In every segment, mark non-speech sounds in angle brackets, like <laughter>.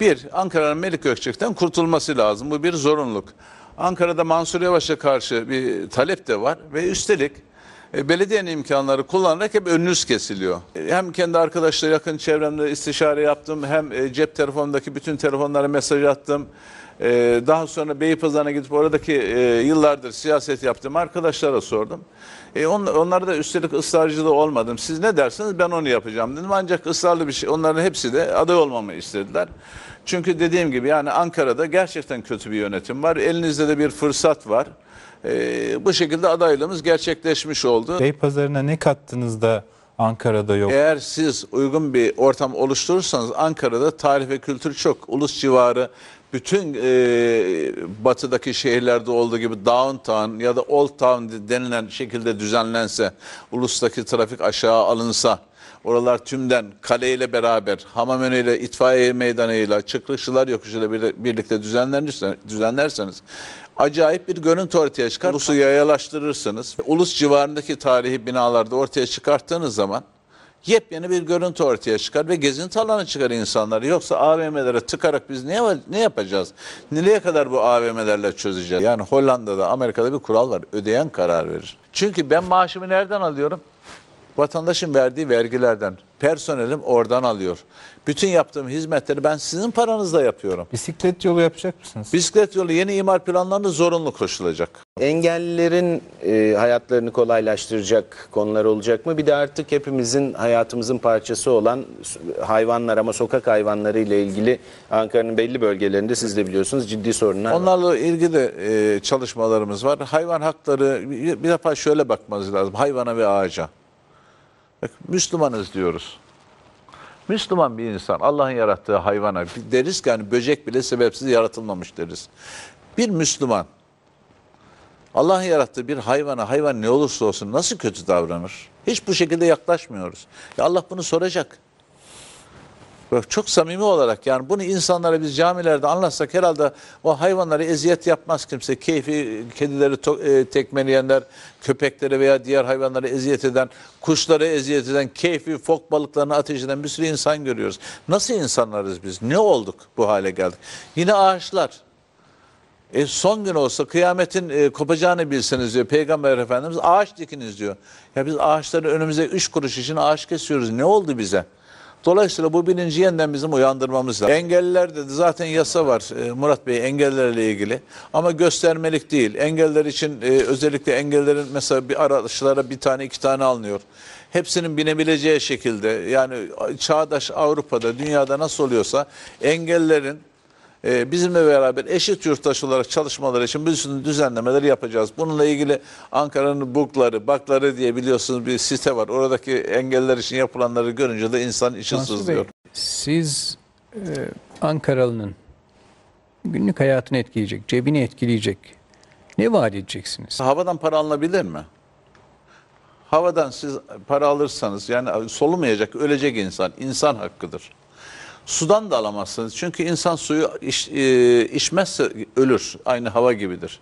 Bir, Ankara'nın Melik Gökçek'ten kurtulması lazım. Bu bir zorunluluk. Ankara'da Mansur Yavaş'a karşı bir talep de var ve üstelik e, belediyenin imkanları kullanarak hep önünüz kesiliyor. E, hem kendi arkadaşları yakın çevremde istişare yaptım hem e, cep telefonundaki bütün telefonlara mesaj attım. daha sonra Beypazarı'na gidip oradaki yıllardır siyaset yaptığım arkadaşlara sordum. E, on, onlar da üstelik ısrarcı da olmadım. Siz ne dersiniz ben onu yapacağım dedim. Ancak ısrarlı bir şey. Onların hepsi de aday olmamı istediler. Çünkü dediğim gibi yani Ankara'da gerçekten kötü bir yönetim var. Elinizde de bir fırsat var. Ee, bu şekilde adaylığımız gerçekleşmiş oldu. Beypazarı'na ne kattınız da Ankara'da yok? Eğer siz uygun bir ortam oluşturursanız Ankara'da tarih ve kültür çok. Ulus civarı bütün e, batıdaki şehirlerde olduğu gibi downtown ya da old town denilen şekilde düzenlense, ulustaki trafik aşağı alınsa, oralar tümden kaleyle beraber, hamam önüyle itfaiye meydanıyla, çıkrışçılar yokuşuyla birlikte düzenlerseniz, düzenlerseniz acayip bir görüntü ortaya çıkar. Ulus'u yayalaştırırsınız. Ulus civarındaki tarihi binalarda ortaya çıkarttığınız zaman yepyeni bir görüntü ortaya çıkar ve gezinti alanı çıkar insanlar. Yoksa AVM'lere tıkarak biz ne, ne yapacağız? Nereye kadar bu AVM'lerle çözeceğiz? Yani Hollanda'da, Amerika'da bir kural var. Ödeyen karar verir. Çünkü ben maaşımı nereden alıyorum? Vatandaşın verdiği vergilerden personelim oradan alıyor. Bütün yaptığım hizmetleri ben sizin paranızla yapıyorum. Bisiklet yolu yapacak mısınız? Bisiklet yolu yeni imar planlarında zorunlu koşulacak. Engellilerin e, hayatlarını kolaylaştıracak konular olacak mı? Bir de artık hepimizin hayatımızın parçası olan hayvanlar ama sokak hayvanları ile ilgili Ankara'nın belli bölgelerinde siz de biliyorsunuz ciddi sorunlar var. Onlarla ilgili e, çalışmalarımız var. Hayvan hakları bir, bir defa şöyle bakmanız lazım hayvana ve ağaca. Bak, Müslümanız diyoruz. Müslüman bir insan Allah'ın yarattığı hayvana deriz ki hani böcek bile sebepsiz yaratılmamış deriz. Bir Müslüman Allah'ın yarattığı bir hayvana hayvan ne olursa olsun nasıl kötü davranır? Hiç bu şekilde yaklaşmıyoruz. Ya Allah bunu soracak çok samimi olarak yani bunu insanlara biz camilerde anlatsak herhalde o hayvanlara eziyet yapmaz kimse. Keyfi kedileri e, tekmeleyenler, köpekleri veya diğer hayvanlara eziyet eden, kuşlara eziyet eden, keyfi fok balıklarını ateş eden bir sürü insan görüyoruz. Nasıl insanlarız biz? Ne olduk bu hale geldik? Yine ağaçlar. E son gün olsa kıyametin e, kopacağını bilseniz diyor Peygamber Efendimiz ağaç dikiniz diyor. Ya biz ağaçları önümüze üç kuruş için ağaç kesiyoruz. Ne oldu bize? Dolayısıyla bu bilinci yeniden bizim uyandırmamız lazım. Engellilerde de zaten yasa var e, Murat Bey engellerle ilgili ama göstermelik değil. Engeller için e, özellikle engellerin mesela bir araçlara bir tane iki tane alınıyor. Hepsinin binebileceği şekilde yani çağdaş Avrupa'da dünyada nasıl oluyorsa engellerin ee, bizimle beraber eşit yurttaş olarak çalışmaları için bir sürü düzenlemeleri yapacağız. Bununla ilgili Ankara'nın bukları, bakları diye biliyorsunuz bir site var. Oradaki engeller için yapılanları görünce de insan içi sızlıyor. Siz e, Ankaralı'nın günlük hayatını etkileyecek, cebini etkileyecek ne vaat edeceksiniz? Havadan para alınabilir mi? Havadan siz para alırsanız yani solumayacak, ölecek insan. insan hakkıdır. Sudan da alamazsınız. Çünkü insan suyu iç, e, içmezse ölür. Aynı hava gibidir.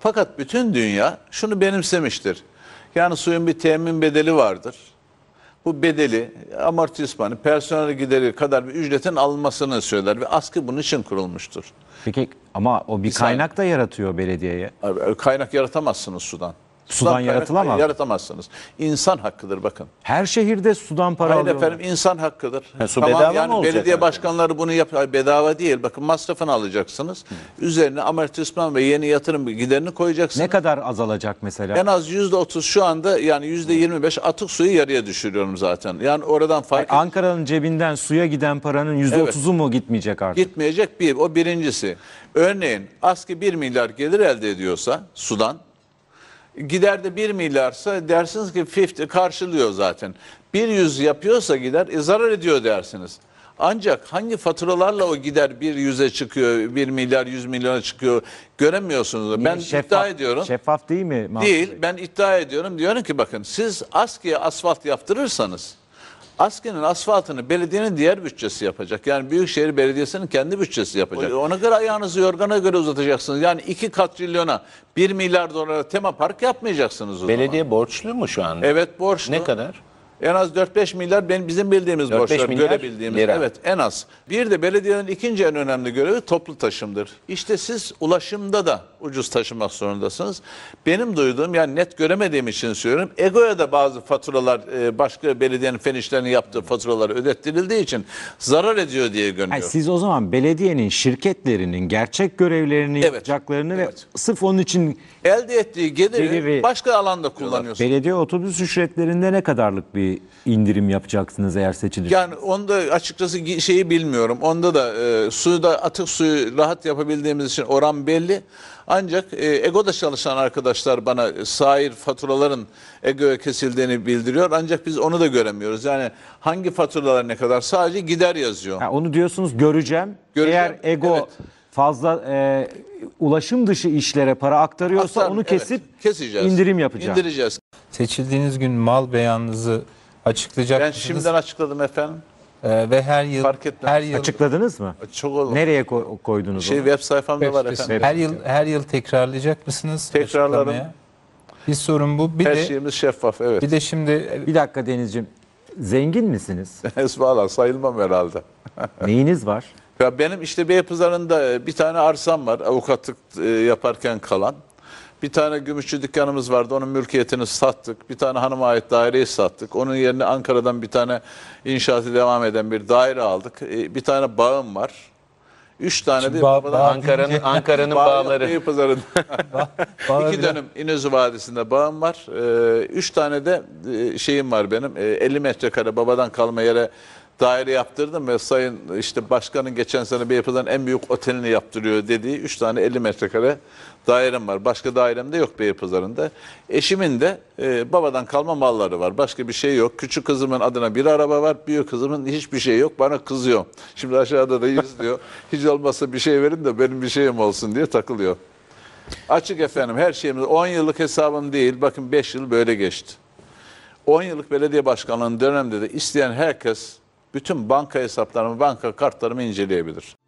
Fakat bütün dünya şunu benimsemiştir. Yani suyun bir temin bedeli vardır. Bu bedeli, amortismanı, personel gideri kadar bir ücretin alınmasını söyler ve askı bunun için kurulmuştur. Peki ama o bir, bir kaynak da yaratıyor belediyeye. Kaynak yaratamazsınız sudan. Sudan, sudan yaratılamaz. Yaratamazsınız. İnsan hakkıdır bakın. Her şehirde sudan para alıyor. Hayır efendim insan hakkıdır. He, su tamam, bedava yani mı olacak? Belediye yani? başkanları bunu yap bedava değil. Bakın masrafını alacaksınız. Hı. Üzerine amortisman ve yeni yatırım giderini koyacaksınız. Ne kadar azalacak mesela? En az yüzde otuz şu anda yani yüzde yirmi beş atık suyu yarıya düşürüyorum zaten. Yani oradan fark yani Ankara'nın cebinden suya giden paranın yüzde otuzu mu gitmeyecek artık? Gitmeyecek bir. O birincisi. Örneğin aski bir milyar gelir elde ediyorsa sudan gider de 1 milyarsa dersiniz ki 50 karşılıyor zaten. 100 yapıyorsa gider e, zarar ediyor dersiniz. Ancak hangi faturalarla o gider bir yüze çıkıyor, bir milyar yüz milyona çıkıyor göremiyorsunuz. Niye? Ben şeffaf, iddia ediyorum. Şeffaf değil mi? Mahmut değil. Bey? Ben iddia ediyorum. Diyorum ki bakın siz askıya asfalt yaptırırsanız Askinin asfaltını belediyenin diğer bütçesi yapacak. Yani Büyükşehir Belediyesi'nin kendi bütçesi yapacak. Ona göre ayağınızı yorgana göre uzatacaksınız. Yani 2 katrilyona bir milyar dolara tema park yapmayacaksınız o Belediye zaman. borçlu mu şu anda? Evet borçlu. Ne kadar? En az 4-5 milyar ben bizim bildiğimiz borçlar, milyar görebildiğimiz. Lira. Evet, en az. Bir de belediyenin ikinci en önemli görevi toplu taşımdır. İşte siz ulaşımda da ucuz taşımak zorundasınız. Benim duyduğum yani net göremediğim için söylüyorum. Ego'ya da bazı faturalar e, başka belediyenin fen işlerini yaptığı faturalar ödettirildiği için zarar ediyor diye görünüyor. Yani siz o zaman belediyenin şirketlerinin gerçek görevlerini evet. yapacaklarını evet. ve sırf onun için elde ettiği geliri, geliri başka alanda kullanıyorsunuz. Belediye otobüs ücretlerinde ne kadarlık bir indirim yapacaksınız eğer seçilirsiniz? Yani onda açıkçası şeyi bilmiyorum. Onda da e, suyu da atık suyu rahat yapabildiğimiz için oran belli. Ancak e, Ego'da çalışan arkadaşlar bana sair faturaların Ego'ya kesildiğini bildiriyor. Ancak biz onu da göremiyoruz. Yani hangi faturalar ne kadar sadece gider yazıyor. Ha, onu diyorsunuz göreceğim. göreceğim Eğer Ego evet. fazla e, ulaşım dışı işlere para aktarıyorsa Aktar, onu kesip evet, keseceğiz. indirim yapacağız. İndireceğiz. Seçildiğiniz gün mal beyanınızı açıklayacak Ben şimdiden açıkladım efendim. Ee, ve her yıl Fark etmez. her yıl Açıkladınız mı? Çok olur. Nereye koydunuz şey onu? web sayfamda var Web sitesi. efendim. her yıl her yıl tekrarlayacak mısınız? Tekrarlarım. açıklamaya? Bir sorun bu. Bir Her de şeyimiz şeffaf evet. bir de şimdi Bir dakika Denizciğim. Zengin misiniz? Valla <laughs> sayılmam herhalde. <laughs> Neyiniz var? Ya benim işte Beypazarı'nda e, bir tane arsam var avukatlık e, yaparken kalan. Bir tane gümüşçü dükkanımız vardı. Onun mülkiyetini sattık. Bir tane hanıma ait daireyi sattık. Onun yerine Ankara'dan bir tane inşaatı devam eden bir daire aldık. E, bir tane bağım var. Üç tane Şimdi değil ba- Ankara'nın <laughs> Ankara'nın bağları. Pazarında. ba- bağ <laughs> İki dönüm İnözü Vadisi'nde bağım var. E, üç tane de e, şeyim var benim. Ee, 50 metrekare babadan kalma yere daire yaptırdım ve sayın işte başkanın geçen sene bir yapılan en büyük otelini yaptırıyor dediği 3 tane 50 metrekare dairem var. Başka dairem de yok bir yapılarında. Eşimin de e, babadan kalma malları var. Başka bir şey yok. Küçük kızımın adına bir araba var. Büyük kızımın hiçbir şey yok. Bana kızıyor. Şimdi aşağıda da yüz <laughs> Hiç olmazsa bir şey verin de benim bir şeyim olsun diye takılıyor. Açık efendim her şeyimiz 10 yıllık hesabım değil. Bakın 5 yıl böyle geçti. 10 yıllık belediye başkanlığının dönemde de isteyen herkes bütün banka hesaplarımı, banka kartlarımı inceleyebilir.